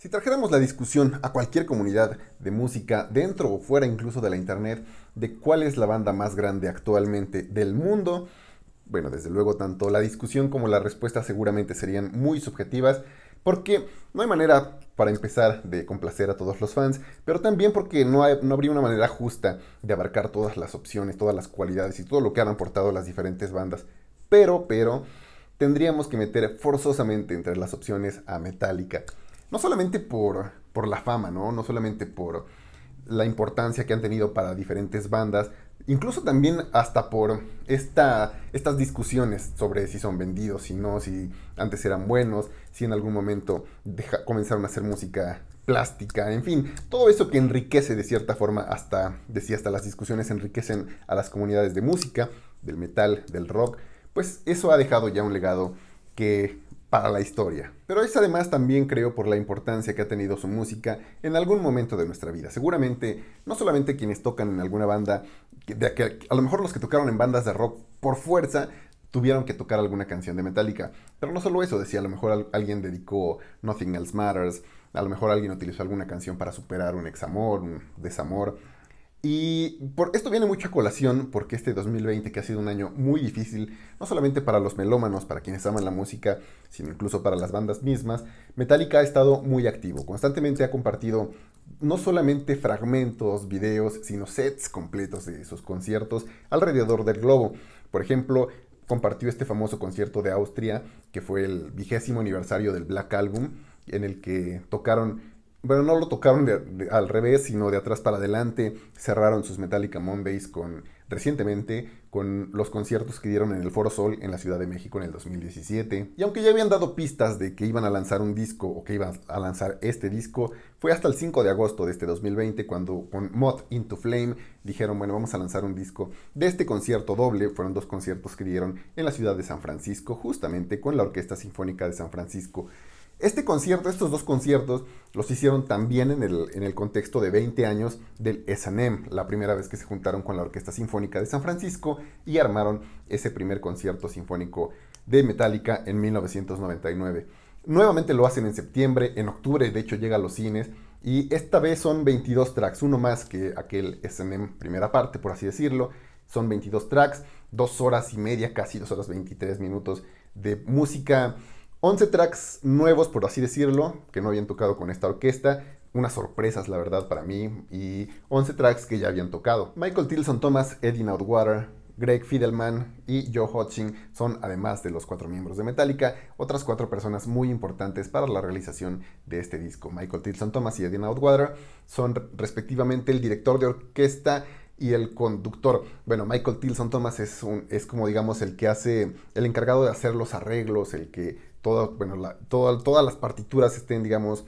Si trajéramos la discusión a cualquier comunidad de música, dentro o fuera incluso de la internet, de cuál es la banda más grande actualmente del mundo, bueno, desde luego tanto la discusión como la respuesta seguramente serían muy subjetivas, porque no hay manera, para empezar, de complacer a todos los fans, pero también porque no, habría una manera justa de abarcar todas las opciones, todas las cualidades y todo lo que han aportado las diferentes bandas. Pero, pero, tendríamos que meter forzosamente entre las opciones a Metallica no solamente por, la fama, ¿no? No solamente por la importancia que han tenido para diferentes bandas, incluso también hasta por esta, estas discusiones sobre si son vendidos, si no, si antes eran buenos, si en algún momento comenzaron a hacer música plástica, en fin, todo eso que enriquece de cierta forma hasta, decía, hasta las discusiones enriquecen a las comunidades de música, del metal, del rock, pues eso ha dejado ya un legado que para la historia, pero es además también creo por la importancia que ha tenido su música en algún momento de nuestra vida. Seguramente, no solamente quienes tocan en alguna banda, que a lo mejor los que tocaron en bandas de rock por fuerza, tuvieron que tocar alguna canción de Metallica. Pero no solo eso, decía, a lo mejor alguien dedicó Nothing Else Matters, a lo mejor alguien utilizó alguna canción para superar un examor, un desamor y por, esto viene mucha colación porque este 2020, que ha sido un año muy difícil, no solamente para los melómanos, para quienes aman la música, sino incluso para las bandas mismas, Metallica ha estado muy activo. Constantemente ha compartido no solamente fragmentos, videos, sino sets completos de sus conciertos alrededor del globo. Por ejemplo, compartió este famoso concierto de Austria, que fue el vigésimo aniversario del Black Album, en el que tocaron bueno, no lo tocaron al revés, sino de atrás para adelante. Cerraron sus Metallica Mondays con, recientemente con los conciertos que dieron en el Foro Sol en la Ciudad de México en el 2017. Y aunque ya habían dado pistas de que iban a lanzar un disco o que iban a lanzar este disco, fue hasta el 5 de agosto de este 2020 cuando con Mod Into Flame dijeron, bueno, vamos a lanzar un disco de este concierto doble. Fueron dos conciertos que dieron en la ciudad de San Francisco, justamente con la Orquesta Sinfónica de San Francisco. Este concierto, estos dos conciertos, los hicieron también en el, en el contexto de 20 años del SNM, e la primera vez que se juntaron con la Orquesta Sinfónica de San Francisco y armaron ese primer concierto sinfónico de Metallica en 1999. Nuevamente lo hacen en septiembre, en octubre de hecho llega a los cines y esta vez son 22 tracks, uno más que aquel SNM e primera parte, por así decirlo. Son 22 tracks, dos horas y media, casi dos horas 23 minutos de música 11 tracks nuevos, por así decirlo, que no habían tocado con esta orquesta. Unas sorpresas, la verdad, para mí. Y 11 tracks que ya habían tocado. Michael Tilson Thomas, Eddie Outwater, Greg Fidelman y Joe Hodgson son, además de los cuatro miembros de Metallica, otras cuatro personas muy importantes para la realización de este disco. Michael Tilson Thomas y Eddie Outwater son respectivamente el director de orquesta y el conductor. Bueno, Michael Tilson Thomas es, un, es como digamos el que hace, el encargado de hacer los arreglos, el que todas, bueno, todas las partituras estén, digamos,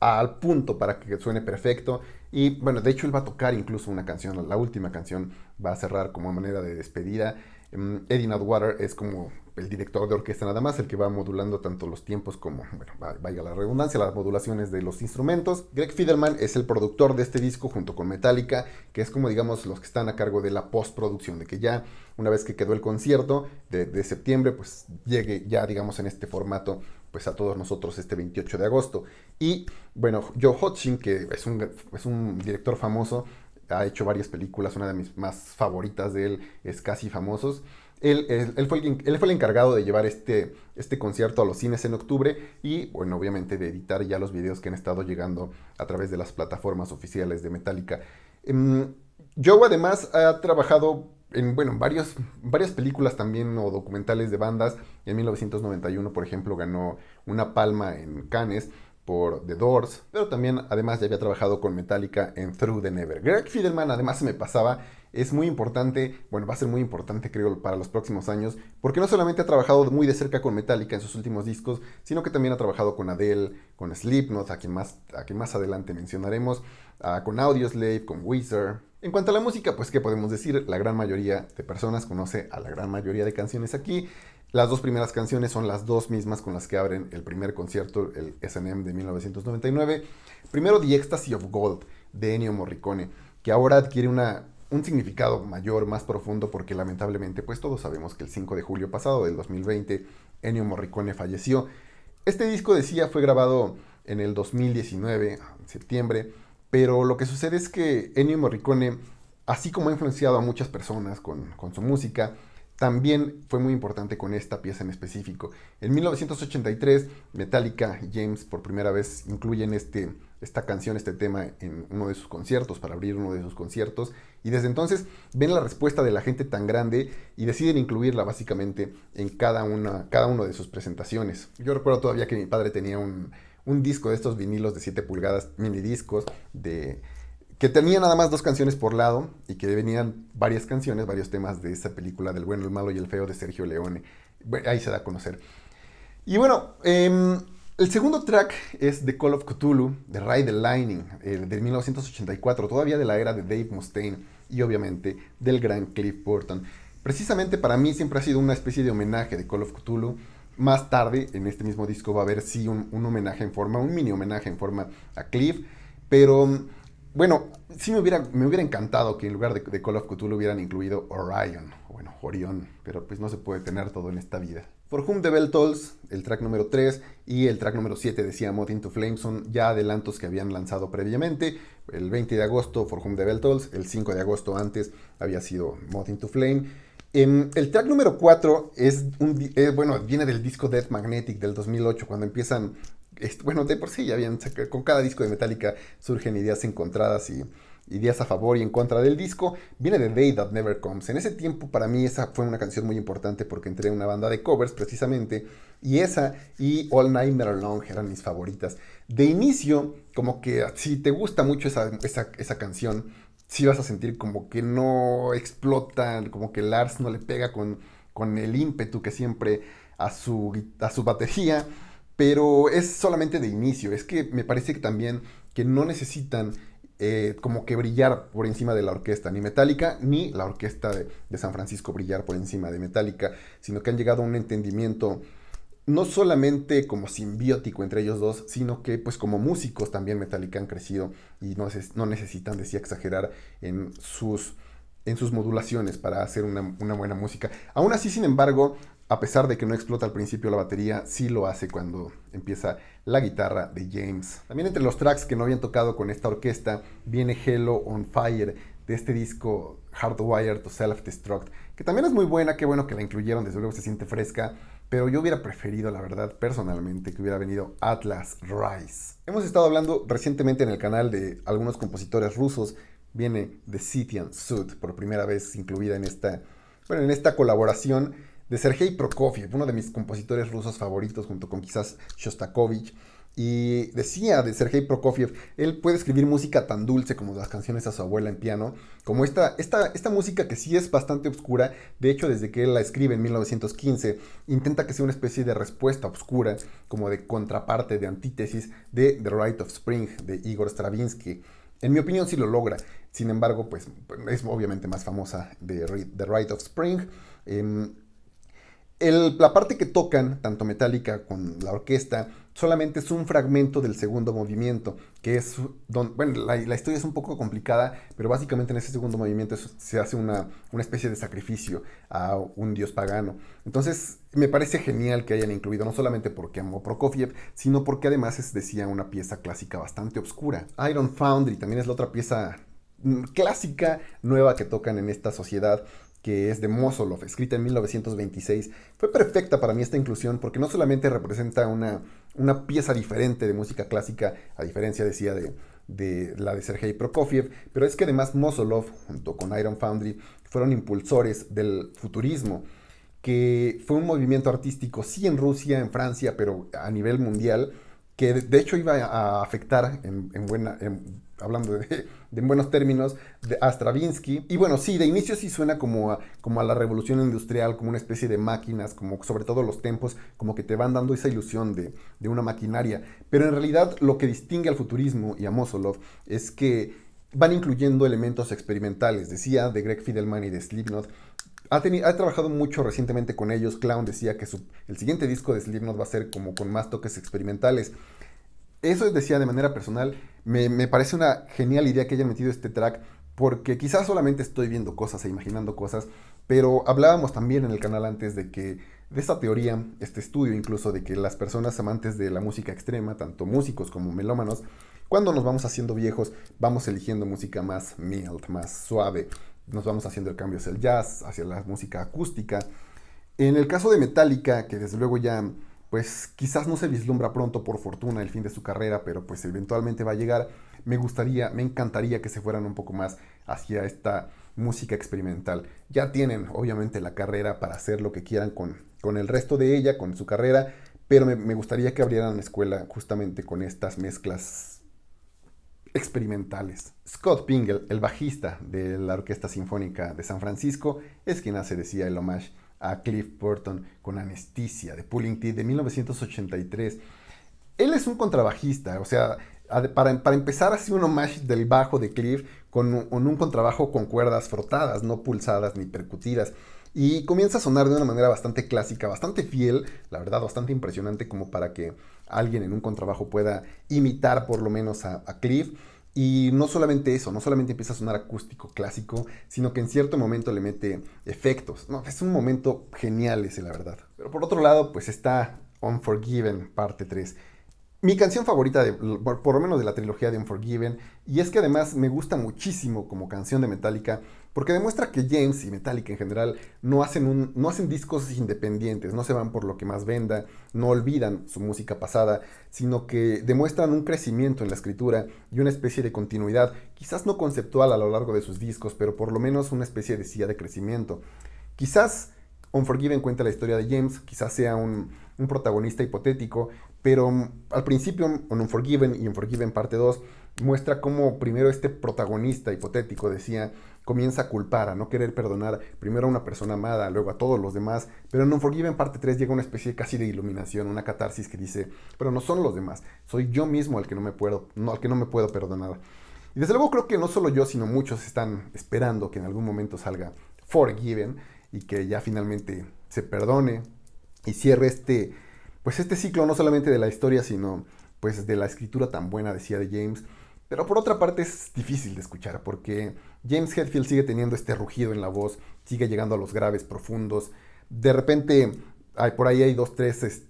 al punto para que suene perfecto. Y bueno, de hecho él va a tocar incluso una canción, la última canción va a cerrar como manera de despedida. Em, Eddie Nadwater es como el director de orquesta nada más, el que va modulando tanto los tiempos como, bueno, vaya la redundancia, las modulaciones de los instrumentos. Greg Fiedelman es el productor de este disco junto con Metallica, que es como digamos los que están a cargo de la postproducción, de que ya una vez que quedó el concierto de, septiembre, pues llegue ya digamos en este formato pues a todos nosotros este 28 de agosto. Y bueno, Joe Hodgson, que es es un director famoso, ha hecho varias películas, una de mis más favoritas de él es Casi Famosos. Él, fue el, él, fue el, encargado de llevar este, este, concierto a los cines en octubre y, bueno, obviamente de editar ya los videos que han estado llegando a través de las plataformas oficiales de Metallica. Em, yo, Joe además ha trabajado en, bueno, varios, varias películas también o documentales de bandas. En 1991, por ejemplo, ganó una palma en Cannes por The Doors, pero también además ya había trabajado con Metallica en Through the Never. Greg Fiedelman además se me pasaba, es muy importante, bueno, va a ser muy importante creo para los próximos años, porque no solamente ha trabajado muy de cerca con Metallica en sus últimos discos, sino que también ha trabajado con Adele, con Slipknot, a quien más, más adelante mencionaremos, con Audioslave, con Weezer. En cuanto a la música, pues qué podemos decir, la gran mayoría de personas conoce a la gran mayoría de canciones aquí, las dos primeras canciones son las dos mismas con las que abren el primer concierto, el SNM de 1999. Primero The Ecstasy of Gold de Ennio Morricone, que ahora adquiere una, un significado mayor, más profundo, porque lamentablemente pues todos sabemos que el 5 de julio pasado del 2020 Ennio Morricone falleció. Este disco decía fue grabado en el 2019, ah, en septiembre, pero lo que sucede es que Ennio Morricone, así como ha influenciado a muchas personas con, con su música, también fue muy importante con esta pieza en específico. En 1983, Metallica y James por primera vez incluyen este, esta canción, este tema en uno de sus conciertos, para abrir uno de sus conciertos. Y desde entonces ven la respuesta de la gente tan grande y deciden incluirla básicamente en cada una, cada de sus presentaciones. Yo recuerdo todavía que mi padre tenía un, un disco de estos vinilos de 7 pulgadas, mini discos, de que tenía nada más dos canciones por lado y que venían varias canciones, varios temas de esa película del bueno, el malo y el feo de Sergio Leone. Ahí se da a conocer. Y bueno, em, el segundo track es The Call of Cthulhu, de Ray the Lightning, eh, del 1984, todavía de la era de Dave Mustaine y obviamente del gran Cliff Burton. Precisamente para mí siempre ha sido una especie de homenaje de Call of Cthulhu. Más tarde, en este mismo disco, va a haber sí un homenaje en forma, un mini homenaje en forma a Cliff, pero bueno, sí me hubiera, me hubiera encantado que en lugar de, Call of Cthulhu hubieran incluido Orion, bueno, Orion pero pues no se puede tener todo en esta vida. For Whom the Bell Tolls, el track número 3 y el track número 7 decía Mod into Flame son ya adelantos que habían lanzado previamente. El 20 de agosto For Whom the Bell Tolls, el 5 de agosto antes había sido Mod into Flame. Em, el track número 4 es un, bueno, viene del disco Death Magnetic del 2008, cuando empiezan bueno, de por sí ya habían, con cada disco de Metallica surgen ideas encontradas y ideas a favor y en contra del disco, viene de Day That Never Comes. En ese tiempo para mí esa fue una canción muy importante porque entré en una banda de covers precisamente y esa y All Nightmare Long eran mis favoritas. De inicio, como que si te gusta mucho esa, esa, canción, si vas a sentir como que no explota, como que Lars no le pega con, con el ímpetu que siempre a su, a su batería pero es solamente de inicio. Es que me parece que también que no necesitan eh, como que brillar por encima de la orquesta, ni Metallica, ni la orquesta de, San Francisco brillar por encima de Metallica, sino que han llegado a un entendimiento no solamente como simbiótico entre ellos dos, sino que pues como músicos también Metallica han crecido y no, no necesitan, decía, exagerar en sus, en sus modulaciones para hacer una, una buena música. Aún así, sin embargo, a pesar de que no explota al principio la batería, sí lo hace cuando empieza la guitarra de James. También entre los tracks que no habían tocado con esta orquesta viene Hello on Fire de este disco Hardwired to Self-Destruct, que también es muy buena, qué bueno que la incluyeron, desde luego se siente fresca, pero yo hubiera preferido, la verdad, personalmente, que hubiera venido Atlas Rise. Hemos estado hablando recientemente en el canal de algunos compositores rusos, viene The City and por primera vez incluida en esta, bueno, en esta colaboración, de Sergei Prokofiev, uno de mis compositores rusos favoritos, junto con quizás Shostakovich. Y decía de Sergei Prokofiev, él puede escribir música tan dulce como las canciones a su abuela en piano, como esta, esta música que sí es bastante oscura, de hecho desde que él la escribe en 1915, intenta que sea una especie de respuesta oscura, como de contraparte, de antítesis de The Rite of Spring de Igor Stravinsky. En mi opinión sí lo logra, sin embargo pues, pues es obviamente más famosa de The Rite of Spring. Em, la parte que tocan, tanto metálica con la orquesta, solamente es un fragmento del segundo movimiento, que es, don, bueno, la, historia es un poco complicada, pero básicamente en ese segundo movimiento se hace una, una, especie de sacrificio a un dios pagano. Entonces, me parece genial que hayan incluido, no solamente porque amó Prokofiev, sino porque además es, decía, una pieza clásica bastante oscura. Iron Foundry también es la otra pieza mm, clásica nueva que tocan en esta sociedad que es de Mosolov, escrita en 1926. Fue perfecta para mí esta inclusión porque no solamente representa una, una pieza diferente de música clásica, a diferencia, decía, de, la de Sergei Prokofiev, pero es que además Mosolov, junto con Iron Foundry, fueron impulsores del futurismo, que fue un movimiento artístico, sí en Rusia, en Francia, pero a nivel mundial, que de hecho iba a afectar en, en buena, hablando de, buenos términos, de, astravinsky Stravinsky. Y bueno, sí, de inicio sí suena como a, como a la revolución industrial, como una especie de máquinas, como sobre todo los tempos, como que te van dando esa ilusión de, una maquinaria. Pero en realidad lo que distingue al futurismo y a Mosolov es que van incluyendo elementos experimentales, decía de Greg Fidelman y de Slipknot, ha, ha, trabajado mucho recientemente con ellos. Clown decía que el siguiente disco de Slipknot va a ser como con más toques experimentales eso decía de manera personal, me, parece una genial idea que hayan metido este track porque quizás solamente estoy viendo cosas e imaginando cosas, pero hablábamos también en el canal antes de que de esta teoría, este estudio incluso de que las personas amantes de la música extrema, tanto músicos como melómanos, cuando nos vamos haciendo viejos, vamos eligiendo música más mild, más suave, nos vamos haciendo el cambio hacia el jazz, hacia la música acústica. En el caso de Metallica, que desde luego ya pues quizás no se vislumbra pronto por fortuna el fin de su carrera, pero pues eventualmente va a llegar. Me gustaría, me encantaría que se fueran un poco más hacia esta música experimental. Ya tienen obviamente la carrera para hacer lo que quieran con, el resto de ella, con su carrera, pero me, gustaría que abrieran una escuela justamente con estas mezclas experimentales. Scott Pingle, el bajista de la Orquesta Sinfónica de San Francisco, es quien hace, decía, el homage a Cliff Burton con Anestesia de Pulling Teeth de 1983. Él es un contrabajista, o sea, para, para empezar así un homage del bajo de Cliff con un, contrabajo con cuerdas frotadas, no pulsadas ni percutidas y comienza a sonar de una manera bastante clásica, bastante fiel, la verdad, bastante impresionante como para que alguien en un contrabajo pueda imitar por lo menos a Cliff. Y no solamente eso, no solamente empieza a sonar acústico clásico, sino que en cierto momento le mete efectos. es un momento genial ese, la verdad. Pero por otro lado, pues está Unforgiven, parte 3. Mi canción favorita, por lo menos de la trilogía de Unforgiven, y es que además me gusta muchísimo como canción de Metallica porque demuestra que James y Metallica en general no hacen, no hacen discos independientes, no se van por lo que más venda, no olvidan su música pasada, sino que demuestran un crecimiento en la escritura y una especie de continuidad, quizás no conceptual a lo largo de sus discos, pero por lo menos una especie de silla de crecimiento. Quizás Unforgiven cuenta la historia de James, quizás sea un, un protagonista hipotético, pero al principio, en Unforgiven y Unforgiven parte 2, muestra cómo primero este protagonista hipotético decía comienza a culpar, a no querer perdonar primero a una persona amada, luego a todos los demás, pero en Unforgiven parte 3 llega una especie casi de iluminación, una catarsis que dice, pero no son los demás, soy yo mismo al que no me puedo, no, que no me puedo perdonar. Y desde luego creo que no solo yo, sino muchos están esperando que en algún momento salga Forgiven y que ya finalmente se perdone y cierre este pues este ciclo no solamente de la historia, sino pues de la escritura tan buena, decía de James, pero por otra parte es difícil de escuchar porque James Hetfield sigue teniendo este rugido en la voz, sigue llegando a los graves profundos. De repente, hay, por ahí hay dos, tres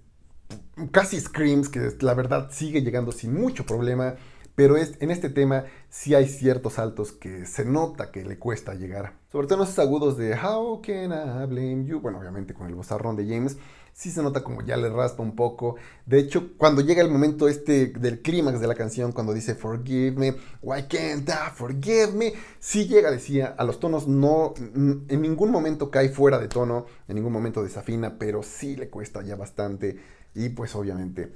casi screams que la verdad sigue llegando sin mucho problema. Pero es, en este tema sí hay ciertos saltos que se nota que le cuesta llegar. Sobre todo en esos agudos de How can I blame you? Bueno, obviamente con el bozarrón de James sí se nota como ya le raspa un poco. De hecho, cuando llega el momento este del clímax de la canción, cuando dice Forgive me, why can't I forgive me, sí llega, decía, a los tonos no, mm, en ningún momento cae fuera de tono, en ningún momento desafina, pero sí le cuesta ya bastante. Y pues obviamente,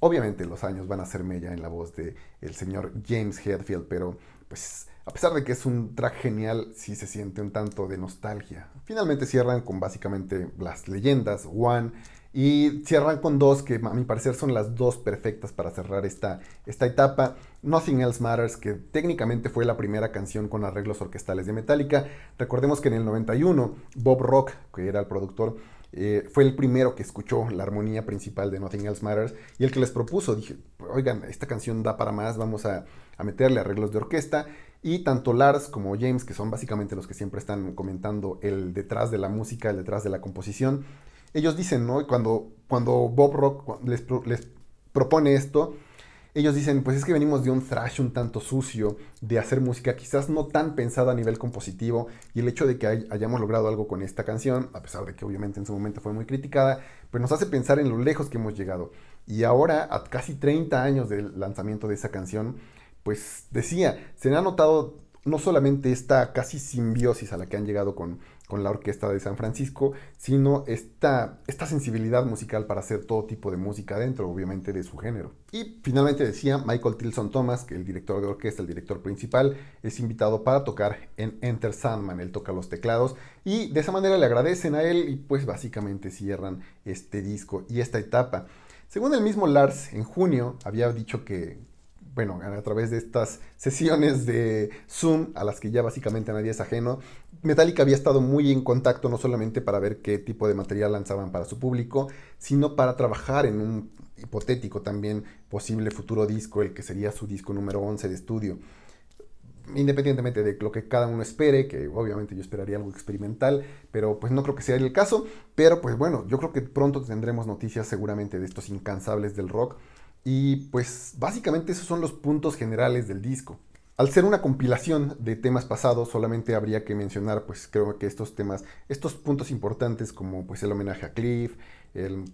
obviamente los años van a ser mella en la voz de el señor James Hetfield, pero pues a pesar de que es un track genial, sí se siente un tanto de nostalgia. Finalmente cierran con básicamente las leyendas, One, y cierran con dos que a mi parecer son las dos perfectas para cerrar esta, esta etapa. Nothing Else Matters, que técnicamente fue la primera canción con arreglos orquestales de Metallica. Recordemos que en el 91 Bob Rock, que era el productor, eh, fue el primero que escuchó la armonía principal de Nothing Else Matters y el que les propuso, dije, oigan, esta canción da para más, vamos a, meterle arreglos de orquesta. Y tanto Lars como James, que son básicamente los que siempre están comentando el detrás de la música, el detrás de la composición, ellos dicen, ¿no? Cuando, cuando Bob Rock les propone esto, ellos dicen, pues es que venimos de un thrash un tanto sucio, de hacer música quizás no tan pensada a nivel compositivo, y el hecho de que hayamos logrado algo con esta canción, a pesar de que obviamente en su momento fue muy criticada, pues nos hace pensar en lo lejos que hemos llegado. Y ahora, a casi 30 años del lanzamiento de esa canción, pues decía, se ha notado no solamente esta casi simbiosis a la que han llegado con con la Orquesta de San Francisco, sino esta, sensibilidad musical para hacer todo tipo de música dentro, obviamente, de su género. Y finalmente decía Michael Tilson Thomas, que el director de orquesta, el director principal, es invitado para tocar en Enter Sandman, él toca los teclados, y de esa manera le agradecen a él y pues básicamente cierran este disco y esta etapa. Según el mismo Lars, en junio había dicho que bueno, a través de estas sesiones de Zoom, a las que ya básicamente nadie es ajeno, Metallica había estado muy en contacto no solamente para ver qué tipo de material lanzaban para su público, sino para trabajar en un hipotético también posible futuro disco, el que sería su disco número 11 de estudio. Independientemente de lo que cada uno espere, que obviamente yo esperaría algo experimental, pero pues no creo que sea el caso, pero pues bueno, yo creo que pronto tendremos noticias seguramente de estos incansables del rock y pues básicamente esos son los puntos generales del disco. Al ser una compilación de temas pasados, solamente habría que mencionar, pues creo que estos temas, estos puntos importantes como pues el homenaje a Cliff,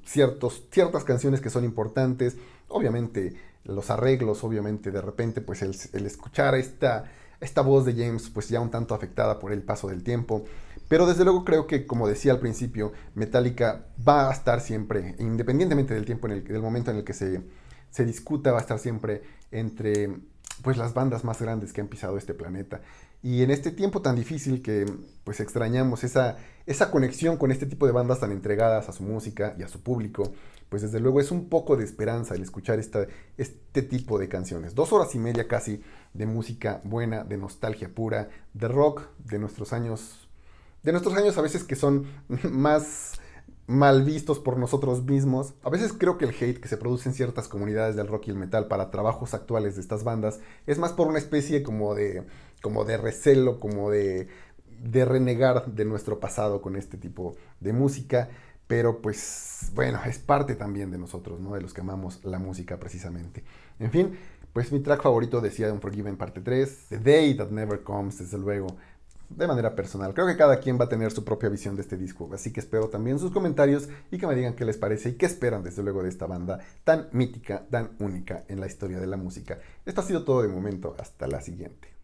ciertos, ciertas canciones que son importantes, obviamente los arreglos, obviamente de repente pues el, escuchar esta, esta voz de James pues ya un tanto afectada por el paso del tiempo. Pero desde luego creo que, como decía al principio, Metallica va a estar siempre, independientemente del tiempo en el, del momento en el que se se discuta, va a estar siempre entre pues las bandas más grandes que han pisado este planeta. Y en este tiempo tan difícil que pues extrañamos esa, esa conexión con este tipo de bandas tan entregadas a su música y a su público, pues desde luego es un poco de esperanza el escuchar esta, este tipo de canciones. Dos horas y media casi de música buena, de nostalgia pura, de rock de nuestros años, de nuestros años a veces que son más mal vistos por nosotros mismos. A veces creo que el hate que se produce en ciertas comunidades del rock y el metal para trabajos actuales de estas bandas es más por una especie como de, como de recelo, como de, de renegar de nuestro pasado con este tipo de música. Pero pues bueno, es parte también de nosotros, ¿no? De los que amamos la música precisamente. En fin, pues mi track favorito decía Unforgiven parte 3, The Day That Never Comes, desde luego de manera personal. Creo que cada quien va a tener su propia visión de este disco, así que espero también sus comentarios y que me digan qué les parece y qué esperan desde luego de esta banda tan mítica, tan única en la historia de la música. Esto ha sido todo de momento, hasta la siguiente.